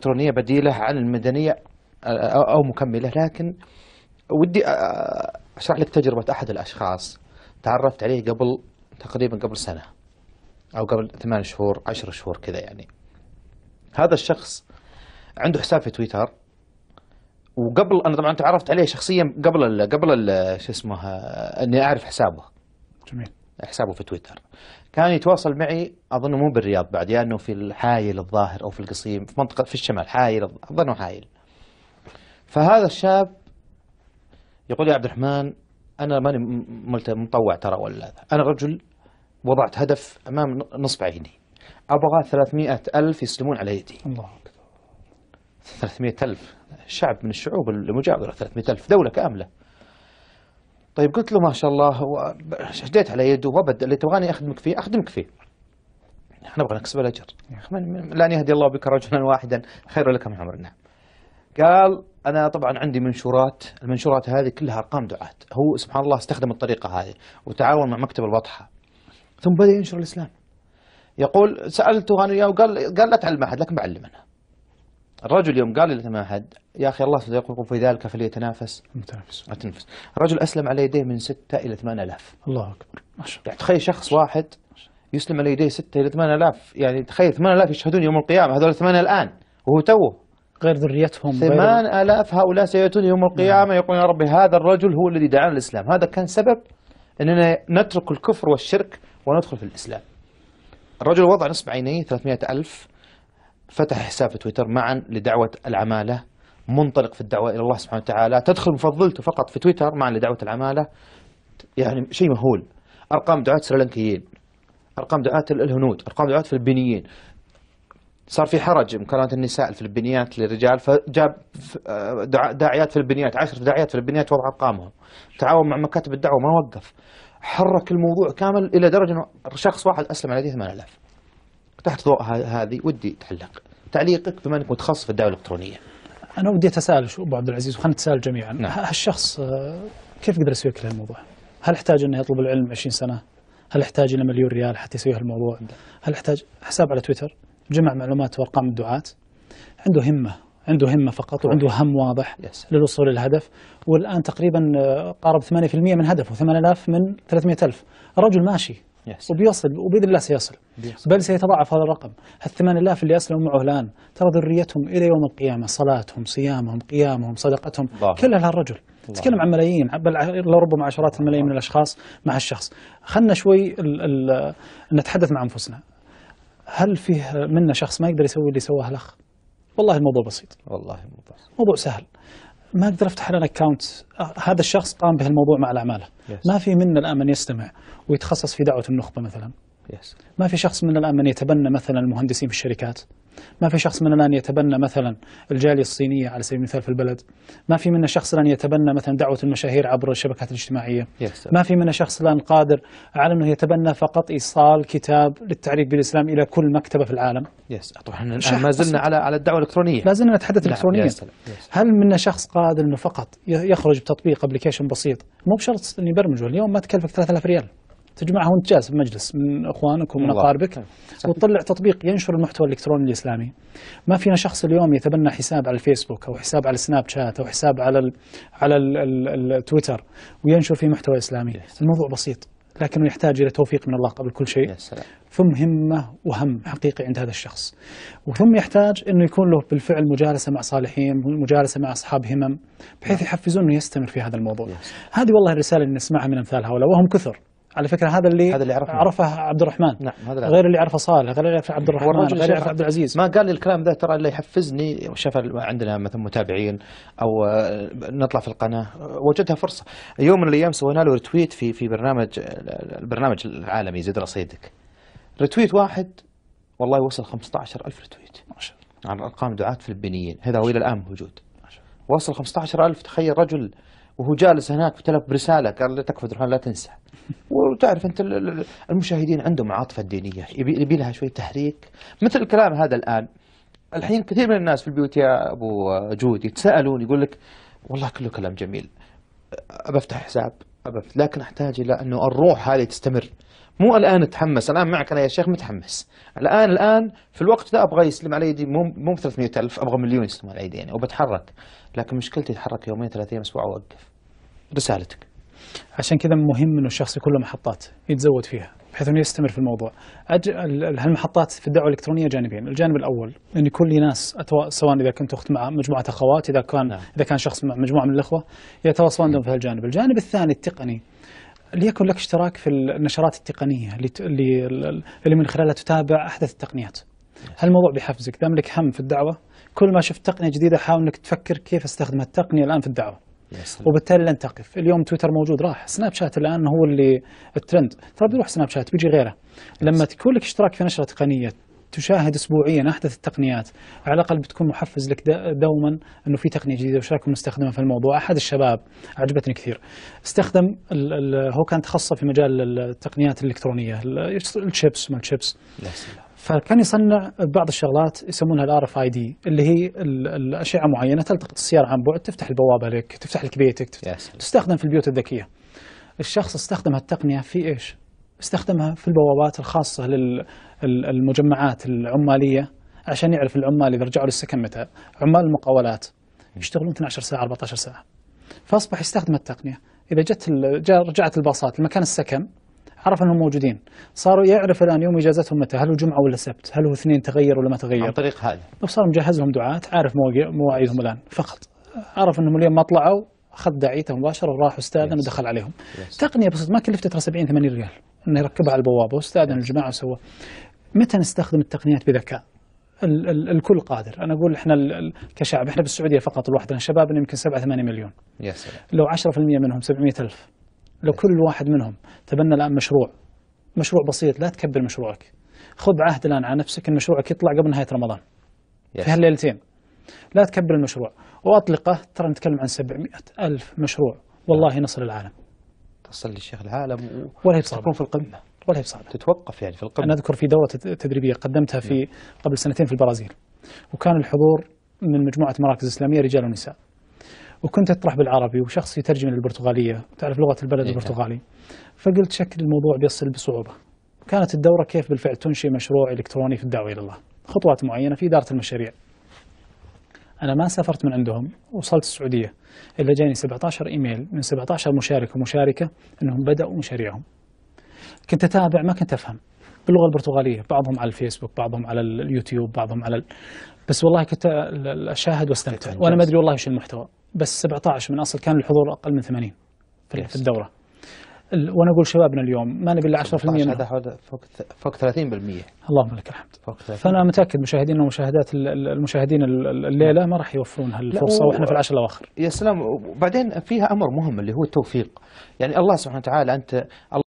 إلكترونية بديلة عن المدنية أو مكملة لكن ودي أشرح لك تجربة أحد الأشخاص تعرفت عليه قبل تقريبا قبل سنة أو قبل ثمان شهور عشر شهور كذا يعني هذا الشخص عنده حساب في تويتر وقبل انا طبعا تعرفت عليه شخصيا قبل الـ قبل شو اسمه اني اعرف حسابه جميل حسابه في تويتر كان يتواصل معي اظنه مو بالرياض بعد يا يعني انه في الحايل الظاهر او في القصيم في منطقه في الشمال حايل اظنه حايل فهذا الشاب يقول يا عبد الرحمن انا ماني مطوع ترى ولا انا رجل وضعت هدف امام نصب عيني ابغى 300 الف يسلمون على يدي الله اكبر 300 الف شعب من الشعوب المجاوره 300 الف دوله كامله طيب قلت له ما شاء الله شديت على يده وابد اللي تبغاني اخدمك فيه اخدمك فيه احنا نبغى نكسب الاجر لن يهدي الله بك رجلا واحدا خير لك من عمر قال انا طبعا عندي منشورات المنشورات هذه كلها ارقام دعاه هو سبحان الله استخدم الطريقه هذه وتعاون مع مكتب البطحه ثم بدا ينشر الاسلام يقول سالته انا وياه وقال قال لا تعلم احد لكن بعلم انا الرجل يوم قال لي تعلم احد يا أخي الله سيدقق في ذلك فليتنافس متنافس متنافس رجل أسلم على يديه من 6 إلى 8000 الله أكبر ما شاء الله يعني تخيل شخص واحد يسلم على يديه 6 إلى 8000 يعني تخيل 8000 يشهدون يوم القيامة هذول ثمانية الآن وهو توه غير ذريتهم ثمان آلاف هؤلاء سيأتون يوم القيامة يقول نعم. يقولون يا ربي هذا الرجل هو الذي دعانا الإسلام هذا كان سبب أننا نترك الكفر والشرك وندخل في الإسلام الرجل وضع نصب عينيه 300 ألف فتح حساب في تويتر معا لدعوة العمالة منطلق في الدعوة إلى الله سبحانه وتعالى تدخل مفضلته فقط في تويتر مع لدعوة العمالة يعني شيء مهول أرقام دعاة سريلانكيين أرقام دعاة الهنود أرقام دعاة الفلبينيين صار في حرج مكانة النساء الفلبينيات للرجال فجاب داعيات فلبينيات عشر داعيات فلبينيات وضع أرقامهم تعاون مع مكاتب الدعوة ما وقف حرك الموضوع كامل إلى درجة أنه شخص واحد أسلم يديه 8000 تحت ضوء هذه ودي تعلق تعليقك بما أنك متخصص في الدعوة الإلكترونية انا ودي اتساءل شو ابو عبد العزيز وخلنا نتساءل جميعا نعم. هالشخص آه، كيف قدر يسوي كل هالموضوع؟ هل احتاج انه يطلب العلم 20 سنه؟ هل احتاج الى مليون ريال حتى يسوي هالموضوع؟ نعم. هل احتاج حساب على تويتر جمع معلومات وارقام الدعاه عنده همه عنده همه فقط وعنده هم واضح يس. للوصول للهدف والان تقريبا آه، قارب 8% من هدفه 8000 من 300000 الرجل ماشي وبيصل وباذن الله سيصل بيصل. بل سيتضاعف هذا الرقم ال 8000 اللي اسلموا معه الان ترى ذريتهم الى يوم القيامه صلاتهم صيامهم قيامهم صدقتهم كلها لهالرجل تتكلم عن ملايين بل لربما عشرات الملايين من الاشخاص مع الشخص خلنا شوي الـ الـ نتحدث مع انفسنا هل فيه منا شخص ما يقدر يسوي اللي سواه الاخ والله الموضوع بسيط والله الموضوع موضوع سهل ما اقدر افتح لنا اكونت هذا الشخص قام بهالموضوع مع الاعمال yes. ما في منا الان من يستمع ويتخصص في دعوه النخبه مثلا يس. ما في شخص من الآن من يتبنى مثلا المهندسين في الشركات ما في شخص من الآن يتبنى مثلا الجالية الصينية على سبيل المثال في البلد ما في منا شخص الآن يتبنى مثلا دعوة المشاهير عبر الشبكات الاجتماعية يس. ما في منا شخص الآن قادر على أنه يتبنى فقط إيصال كتاب للتعريف بالإسلام إلى كل مكتبة في العالم يس yes. طبعا ما زلنا على على الدعوة الإلكترونية ما زلنا نتحدث إلكترونيا هل منا شخص قادر أنه فقط يخرج بتطبيق ابلكيشن بسيط مو بشرط أن يبرمجه اليوم ما تكلفك 3000 ريال تجمعها وانت جالس بمجلس من اخوانك ومن اقاربك طيب، وتطلع تطبيق ينشر المحتوى الالكتروني الاسلامي. ما فينا شخص اليوم يتبنى حساب على الفيسبوك او حساب على السناب شات او حساب على الـ على الـ التويتر وينشر فيه محتوى اسلامي، الموضوع بسيط لكنه يحتاج الى توفيق من الله قبل كل شيء. يا سلام. ثم همه وهم حقيقي عند هذا الشخص. وثم يحتاج انه يكون له بالفعل مجالسه مع صالحين، مجالسه مع اصحاب همم بحيث نعم. يحفزونه انه يستمر في هذا الموضوع. هذه والله الرساله اللي نسمعها من امثال هؤلاء وهم كثر. على فكره هذا اللي هذا اللي عرفه عرفه عبد الرحمن نعم هذا غير اللي عرفه صالح غير اللي عرفه عبد الرحمن غير اللي عرفه عبد العزيز ما قال لي الكلام ذا ترى اللي يحفزني شاف عندنا مثلا متابعين او آه، نطلع في القناه وجدها فرصه يوم من الايام سوينا له ريتويت في في برنامج البرنامج العالمي زد رصيدك ريتويت واحد والله وصل 15000 ريتويت ما شاء الله عن ارقام دعاه فلبينيين هذا والى الان موجود ما شاء الله وصل 15000 تخيل رجل وهو جالس هناك فتلف برساله قال لا تكفى درحان لا تنسى وتعرف انت المشاهدين عندهم عاطفه دينيه يبي لها شوي تحريك مثل الكلام هذا الان الحين كثير من الناس في البيوت يا ابو جود يتساءلون يقول لك والله كله كلام جميل أفتح حساب لكن احتاج الى انه الروح هذه تستمر مو الآن اتحمس الآن معك أنا يا شيخ متحمس الآن الآن في الوقت ده أبغى يسلم على يدي مو مو 300 ألف أبغى مليون يسلم على يدي يعني وبتحرك لكن مشكلتي أتحرك يومين ثلاثة أيام أسبوع وأوقف رسالتك عشان كذا مهم انه الشخص يكون له محطات يتزود فيها بحيث انه يستمر في الموضوع. أج... هالمحطات في الدعوه الالكترونيه جانبين، الجانب الاول ان يكون لي ناس أتوا... سواء اذا كنت اخت مع مجموعه اخوات اذا كان نعم. اذا كان شخص مع مجموعه من الاخوه يتواصلون نعم. لهم في هالجانب، الجانب الثاني التقني ليكن لك اشتراك في النشرات التقنية اللي, اللي من خلالها تتابع أحدث التقنيات هالموضوع بيحفزك دام لك هم في الدعوة كل ما شفت تقنية جديدة حاول أنك تفكر كيف استخدم التقنية الآن في الدعوة وبالتالي لن تقف اليوم تويتر موجود راح سناب شات الآن هو اللي الترند ترى طيب بيروح سناب شات بيجي غيره لما تكون لك اشتراك في نشرة تقنية تشاهد اسبوعيا احدث التقنيات على الاقل بتكون محفز لك دوما انه في تقنيه جديده وش مستخدمه نستخدمها في الموضوع احد الشباب عجبتني كثير استخدم الـ الـ هو كان تخصص في مجال التقنيات الالكترونيه الشيبس ما الشيبس فكان يصنع بعض الشغلات يسمونها الار اف اي دي اللي هي الاشعه معينه تلتقط السياره عن بعد تفتح البوابه لك تفتح لك بيتك تستخدم في البيوت الذكيه الشخص استخدم هالتقنيه في ايش؟ استخدمها في البوابات الخاصة للمجمعات العمالية عشان يعرف العمال إذا رجعوا للسكن متى عمال المقاولات يشتغلون 12 ساعة 14 ساعة فأصبح يستخدم التقنية إذا جت رجعت الباصات لمكان السكن عرف انهم موجودين صاروا يعرف الان يوم اجازتهم متى هل هو جمعه ولا سبت هل هو اثنين تغير ولا ما تغير عن طريق هذا صار مجهز لهم دعاه عارف مواعيدهم الان فقط عرف انهم اليوم ما طلعوا اخذ دعيته مباشره وراح استاذن ودخل عليهم يس. تقنيه بسيطه ما كلفته ترى 70 80 ريال انه يركبها على البوابه واستاذن الجماعه وسوى متى نستخدم التقنيات بذكاء؟ ال ال الكل قادر انا اقول احنا كشعب احنا بالسعوديه فقط لوحدنا شبابنا يمكن 7 8 مليون يا سلام لو 10% منهم 700 الف لو كل واحد منهم تبنى الان مشروع مشروع بسيط لا تكبر مشروعك خذ عهد الان على نفسك ان مشروعك يطلع قبل نهايه رمضان يس. في هالليلتين لا تكبر المشروع واطلقه ترى نتكلم عن 700 الف مشروع والله نصل العالم تصل لشيخ العالم و... ولا هي بصعبة في القمة ولا هي بصعبة تتوقف يعني في القمة أنا أذكر في دورة تدريبية قدمتها في نعم. قبل سنتين في البرازيل وكان الحضور من مجموعة مراكز إسلامية رجال ونساء وكنت أطرح بالعربي وشخص يترجم للبرتغالية تعرف لغة البلد إيه، البرتغالي فقلت شكل الموضوع بيصل بصعوبة كانت الدورة كيف بالفعل تنشئ مشروع إلكتروني في الدعوة إلى الله خطوات معينة في إدارة المشاريع أنا ما سافرت من عندهم وصلت السعودية إلا جاني 17 إيميل من 17 مشارك ومشاركة أنهم بدأوا مشاريعهم كنت أتابع ما كنت أفهم باللغة البرتغالية بعضهم على الفيسبوك بعضهم على اليوتيوب بعضهم على ال... بس والله كنت أشاهد واستمتع وأنا ما أدري والله وش المحتوى بس 17 من أصل كان الحضور أقل من 80 في الدورة وانا اقول شبابنا اليوم ما نبي الا 10% هذا فوق فوق 30% اللهم لك الحمد فوق 30 فانا متاكد مشاهدينا ومشاهدات المشاهدين الليله ما راح يوفرون هالفرصه واحنا في العشر الاواخر يا سلام وبعدين فيها امر مهم اللي هو التوفيق يعني الله سبحانه وتعالى انت